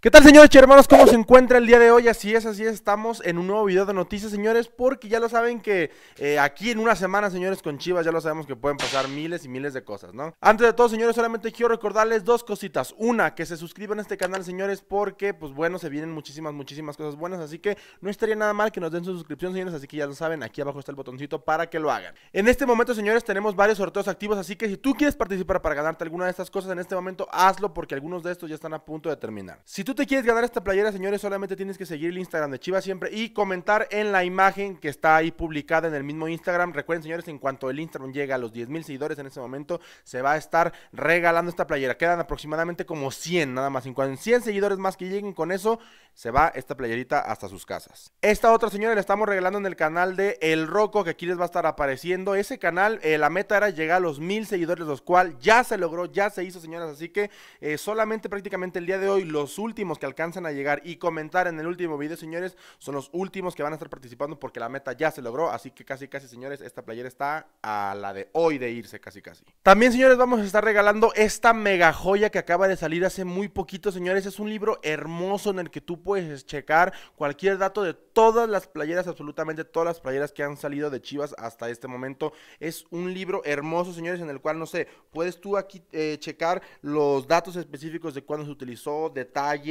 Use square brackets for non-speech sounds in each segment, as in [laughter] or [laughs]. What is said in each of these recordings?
¿Qué tal señores y hermanos? ¿Cómo se encuentra el día de hoy? Así es, así es, estamos en un nuevo video de noticias señores Porque ya lo saben que eh, aquí en una semana señores con Chivas ya lo sabemos que pueden pasar miles y miles de cosas, ¿no? Antes de todo señores solamente quiero recordarles dos cositas Una, que se suscriban a este canal señores porque pues bueno se vienen muchísimas, muchísimas cosas buenas Así que no estaría nada mal que nos den su suscripción señores Así que ya lo saben, aquí abajo está el botoncito para que lo hagan En este momento señores tenemos varios sorteos activos Así que si tú quieres participar para ganarte alguna de estas cosas en este momento hazlo Porque algunos de estos ya están a punto de terminar Si tú te quieres ganar esta playera, señores, solamente tienes que seguir el Instagram de Chivas siempre y comentar en la imagen que está ahí publicada en el mismo Instagram. Recuerden, señores, en cuanto el Instagram llegue a los 10.000 seguidores en ese momento, se va a estar regalando esta playera. Quedan aproximadamente como 100, nada más. En cuanto 100 seguidores más que lleguen con eso, se va esta playerita hasta sus casas. Esta otra, señores, la estamos regalando en el canal de El Roco, que aquí les va a estar apareciendo. Ese canal, eh, la meta era llegar a los mil seguidores, los cual ya se logró, ya se hizo, señoras. Así que eh, solamente prácticamente el día de hoy, los últimos que alcanzan a llegar y comentar en el último video, señores, son los últimos que van a estar participando porque la meta ya se logró. Así que casi, casi, señores, esta playera está a la de hoy de irse, casi, casi. También, señores, vamos a estar regalando esta mega joya que acaba de salir hace muy poquito, señores. Es un libro hermoso en el que tú puedes checar cualquier dato de todas las playeras, absolutamente todas las playeras que han salido de Chivas hasta este momento. Es un libro hermoso, señores, en el cual, no sé, puedes tú aquí eh, checar los datos específicos de cuándo se utilizó, detalles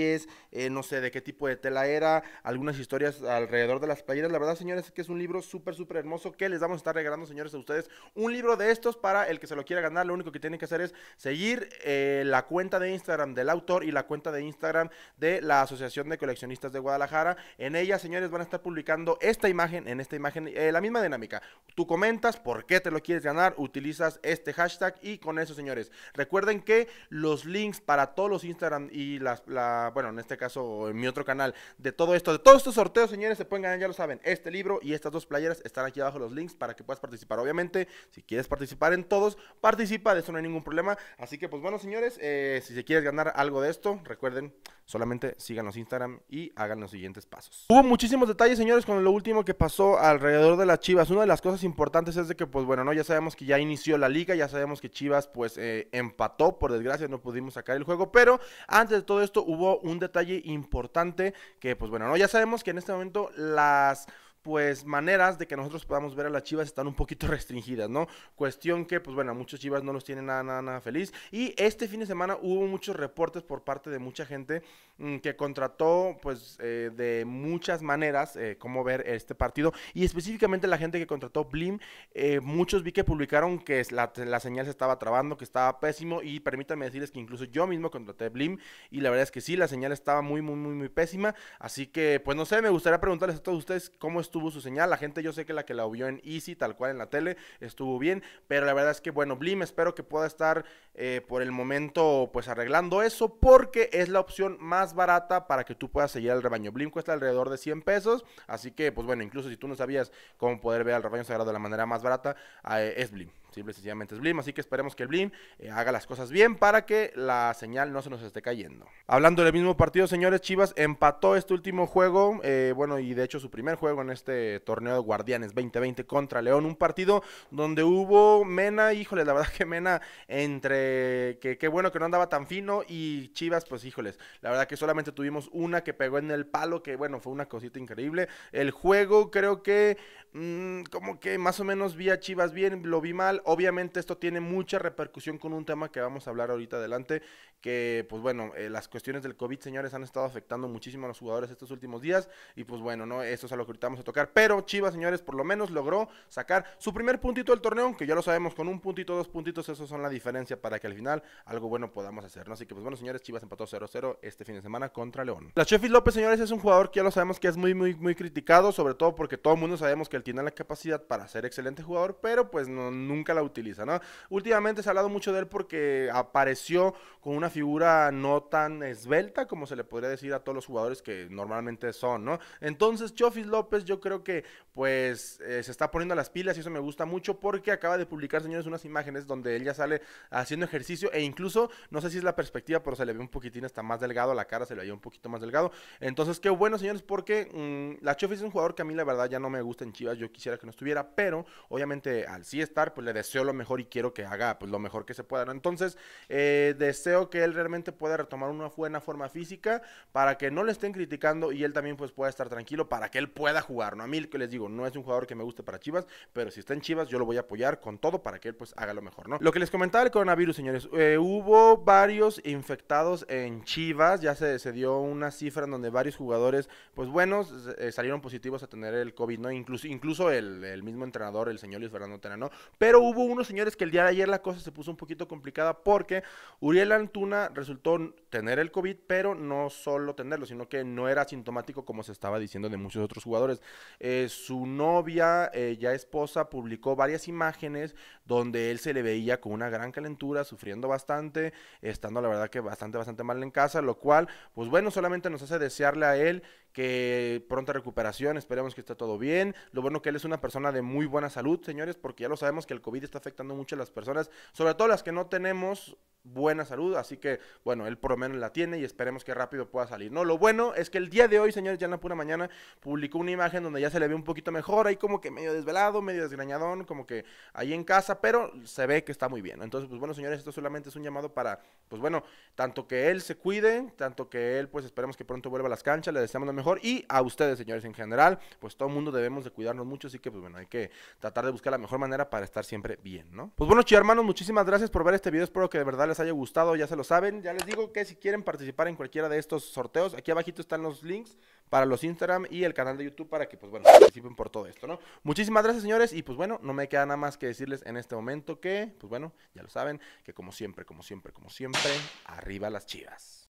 eh, no sé de qué tipo de tela era, algunas historias alrededor de las playeras. La verdad, señores, es que es un libro súper, súper hermoso que les vamos a estar regalando, señores, a ustedes. Un libro de estos para el que se lo quiera ganar. Lo único que tienen que hacer es seguir eh, la cuenta de Instagram del autor y la cuenta de Instagram de la Asociación de Coleccionistas de Guadalajara. En ella, señores, van a estar publicando esta imagen, en esta imagen, eh, la misma dinámica. Tú comentas por qué te lo quieres ganar, utilizas este hashtag y con eso, señores. Recuerden que los links para todos los Instagram y las, la bueno, en este caso, en mi otro canal, de todo esto, de todos estos sorteos, señores, se pueden ganar, ya lo saben, este libro y estas dos playeras están aquí abajo los links para que puedas participar. Obviamente, si quieres participar en todos, participa, de eso no hay ningún problema. Así que, pues bueno, señores, eh, si se quieres ganar algo de esto, recuerden, solamente síganos Instagram y hagan los siguientes pasos. Hubo muchísimos detalles, señores, con lo último que pasó alrededor de las Chivas. Una de las cosas importantes es de que, pues bueno, no, ya sabemos que ya inició la liga, ya sabemos que Chivas, pues, eh, empató, por desgracia, no pudimos sacar el juego, pero antes de todo esto hubo un detalle importante que pues bueno, ¿no? ya sabemos que en este momento las pues maneras de que nosotros podamos ver a las chivas están un poquito [laughs] restringidas, ¿no? Cuestión que, pues bueno, muchos chivas no los tienen nada, nada, nada feliz. Y este fin de semana hubo muchos reportes por parte de mucha gente mm, que contrató, pues, eh, de muchas maneras eh, cómo ver este partido. Y específicamente la gente que contrató Blim, eh, muchos vi que publicaron que la, señal se estaba trabando, que estaba pésimo. Y permítanme decirles que incluso yo mismo contraté Blim. Y la verdad es que sí, la señal estaba muy, muy, muy, muy pésima. Así que, pues no sé, me gustaría preguntarles a todos ustedes cómo es tuvo su señal. La gente, yo sé que la que la vio en Easy, tal cual en la tele, estuvo bien. Pero la verdad es que, bueno, Blim espero que pueda estar eh, por el momento, pues arreglando eso, porque es la opción más barata para que tú puedas seguir al rebaño. Blim cuesta alrededor de 100 pesos. Así que, pues bueno, incluso si tú no sabías cómo poder ver al rebaño sagrado de la manera más barata, eh, es Blim sencillamente es Blim. Así que esperemos que el Blim eh, haga las cosas bien para que la señal no se nos esté cayendo. Hablando del mismo partido, señores, Chivas empató este último juego, eh, bueno, y de hecho su primer juego en este torneo de Guardianes 2020 contra León. Un partido donde hubo Mena, híjole, la verdad [laughs] que Mena, entre que qué bueno que no andaba tan fino y Chivas, pues híjoles, la verdad que solamente tuvimos una que pegó en el palo, que bueno, fue una cosita increíble. El juego creo que, mm, como que más o menos vi a Chivas bien, lo vi mal. Obviamente esto tiene mucha repercusión con un tema que vamos a hablar ahorita adelante, que pues bueno, eh, las cuestiones del COVID, señores, han estado afectando muchísimo a los jugadores estos últimos días y pues bueno, no, eso es a lo que ahorita vamos a tocar. Pero Chivas, señores, por lo menos logró sacar su primer puntito del torneo, que ya lo sabemos, con un puntito, dos puntitos, eso son la diferencia para que al final algo bueno podamos hacer, ¿no? Así que pues bueno, señores, Chivas empató 0-0 este fin de semana contra León. La chefis López, señores, es un jugador que ya lo sabemos que es muy, muy, muy criticado, sobre todo porque todo el mundo sabemos que él tiene la capacidad para ser excelente jugador, pero pues no, nunca la utiliza. ¿no? Últimamente se ha hablado mucho de él porque apareció con una figura no tan esbelta como se le podría decir a todos los jugadores que normalmente son, ¿no? Entonces, Chofis López, yo creo que pues eh, se está poniendo las pilas y eso me gusta mucho porque acaba de publicar, señores, unas imágenes donde él ya sale haciendo ejercicio e incluso, no sé si es la perspectiva, pero se le ve un poquitín hasta más delgado, la cara se le veía un poquito más delgado. Entonces, qué bueno, señores, porque mm, la Chofis es un jugador que a mí la verdad ya no me gusta en Chivas, yo quisiera que no estuviera, pero obviamente al sí estar, pues le deseo lo mejor y quiero que haga pues, lo mejor que se pueda. ¿no? Entonces, eh, deseo que él realmente pueda retomar una buena forma física para que no le estén criticando y él también pues, pueda estar tranquilo para que él pueda jugar. ¿no? A mí, que les digo, no es un jugador que me guste para Chivas, pero si está en Chivas, yo lo voy a apoyar con todo para que él pues haga lo mejor. ¿no? Lo que les comentaba el coronavirus, señores, eh, hubo varios infectados en Chivas, ya se, dio una cifra en donde varios jugadores, pues buenos, eh, salieron positivos a tener el COVID, ¿no? Incluso, incluso el, el mismo entrenador, el señor Luis Fernando Tena, ¿no? Pero hubo unos señores que el día de ayer la cosa se puso un poquito complicada porque Uriel Antuna resultó tener el COVID, pero no solo tenerlo, sino que no era sintomático como se estaba diciendo de muchos otros jugadores. Eh, su novia, eh, ya esposa, publicó varias imágenes donde él se le veía con una gran calentura, sufriendo bastante, estando la verdad que bastante, bastante mal en casa, lo cual, pues bueno, solamente nos hace desearle a él que pronta recuperación, esperemos que esté todo bien. Lo bueno que él es una persona de muy buena salud, señores, porque ya lo sabemos que el COVID está afectando mucho a las personas, sobre todo las que no tenemos buena salud, así que bueno, él promete la tiene y esperemos que rápido pueda salir, ¿no? Lo bueno es que el día de hoy, señores, ya en la pura mañana, publicó una imagen donde ya se le ve un poquito mejor, ahí como que medio desvelado, medio desgrañadón, como que ahí en casa, pero se ve que está muy bien. Entonces, pues bueno, señores, esto solamente es un llamado para, pues bueno, tanto que él se cuide, tanto que él, pues esperemos que pronto vuelva a las canchas, le deseamos lo mejor y a ustedes, señores, en general, pues todo mundo debemos de cuidarnos mucho, así que, pues bueno, hay que tratar de buscar la mejor manera para estar siempre bien, ¿no? Pues bueno, chicos, hermanos, muchísimas gracias por ver este video, espero que de verdad les haya gustado, ya se lo saben, ya les digo que si quieren participar en cualquiera de estos sorteos, aquí abajito están los links para los Instagram y el canal de YouTube para que, pues bueno, participen por todo esto, ¿no? Muchísimas gracias, señores, y pues bueno, no me queda nada más que decirles en este momento que, pues bueno, ya lo saben, que como siempre, como siempre, como siempre, arriba las chivas.